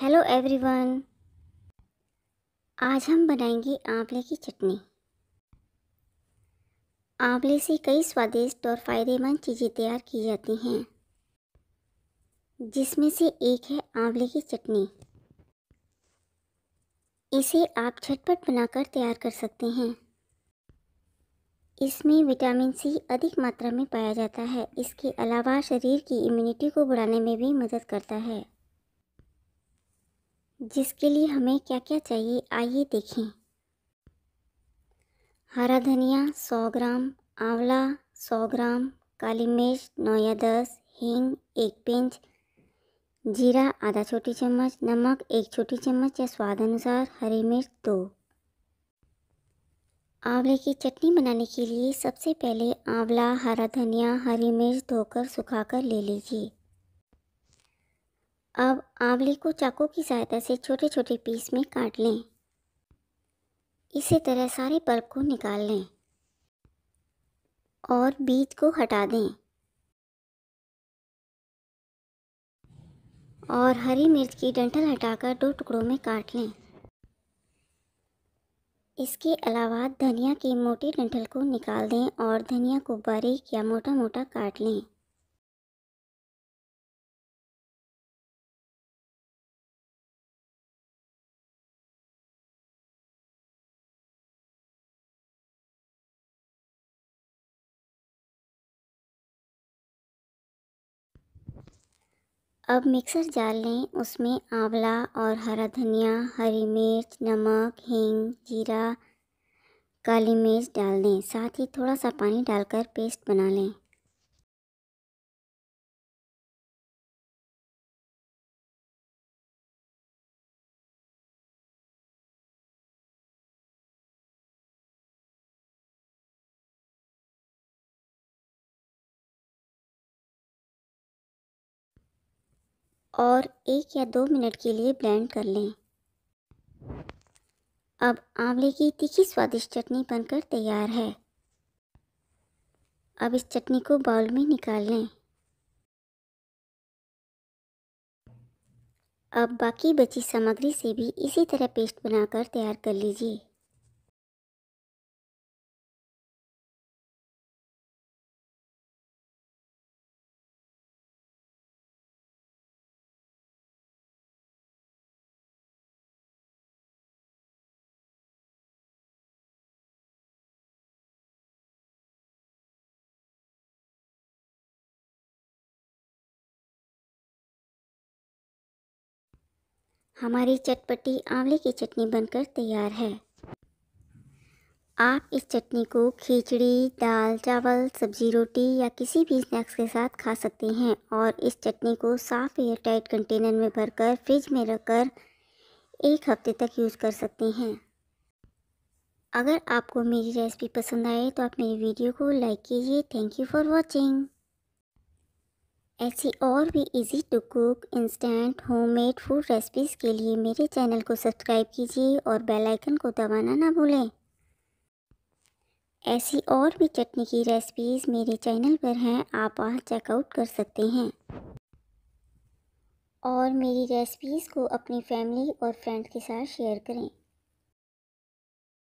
hello everyone आज हम बनाएंगे आंवले की चटनी आंवले से कई स्वादिष्ट और फ़ायदेमंद चीज़ें तैयार की जाती हैं जिसमें से एक है आंवले की चटनी इसे आप झटपट बनाकर तैयार कर सकते हैं इसमें विटामिन सी अधिक मात्रा में पाया जाता है इसके अलावा शरीर की इम्यूनिटी को बढ़ाने में भी मदद करता है जिसके लिए हमें क्या क्या चाहिए आइए देखें हरा धनिया सौ ग्राम आंवला सौ ग्राम काली मिर्च नौ या दस हींग एक पिंच जीरा आधा छोटी चम्मच नमक एक छोटी चम्मच या स्वाद अनुसार हरी मिर्च दो आंवले की चटनी बनाने के लिए सबसे पहले आंवला हरा धनिया हरी मिर्च धोकर सुखाकर ले लीजिए अब आंवले को चाकू की सहायता से छोटे छोटे पीस में काट लें इसी तरह सारे पल्प को निकाल लें और बीज को हटा दें और हरी मिर्च की डंठल हटाकर दो टुकड़ों में काट लें इसके अलावा धनिया की मोटी डंठल को निकाल दें और धनिया को बारीक या मोटा मोटा काट लें अब मिक्सर जार लें उसमें आंवला और हरा धनिया हरी मिर्च नमक हींग जीरा काली मिर्च डाल दें साथ ही थोड़ा सा पानी डालकर पेस्ट बना लें और एक या दो मिनट के लिए ब्लेंड कर लें अब आंवले की तीखी स्वादिष्ट चटनी बनकर तैयार है अब इस चटनी को बाउल में निकाल लें अब बाकी बची सामग्री से भी इसी तरह पेस्ट बनाकर तैयार कर लीजिए हमारी चटपटी आंवले की चटनी बनकर तैयार है आप इस चटनी को खिचड़ी दाल चावल सब्जी रोटी या किसी भी स्नैक्स के साथ खा सकते हैं और इस चटनी को साफ़ एयर टाइट कंटेनर में भरकर फ्रिज में रखकर एक हफ्ते तक यूज़ कर सकते हैं अगर आपको मेरी रेसिपी पसंद आए तो आप मेरी वीडियो को लाइक कीजिए थैंक यू फॉर वॉचिंग ऐसी और भी easy to cook instant homemade food recipes के लिए मेरे चैनल को सब्सक्राइब कीजिए और बेल आइकन को दबाना ना भूलें ऐसी और भी चटनी की रेसिपीज़ मेरे चैनल पर हैं आप वहाँ चेकआउट कर सकते हैं और मेरी रेसिपीज़ को अपनी फैमिली और फ्रेंड के साथ शेयर करें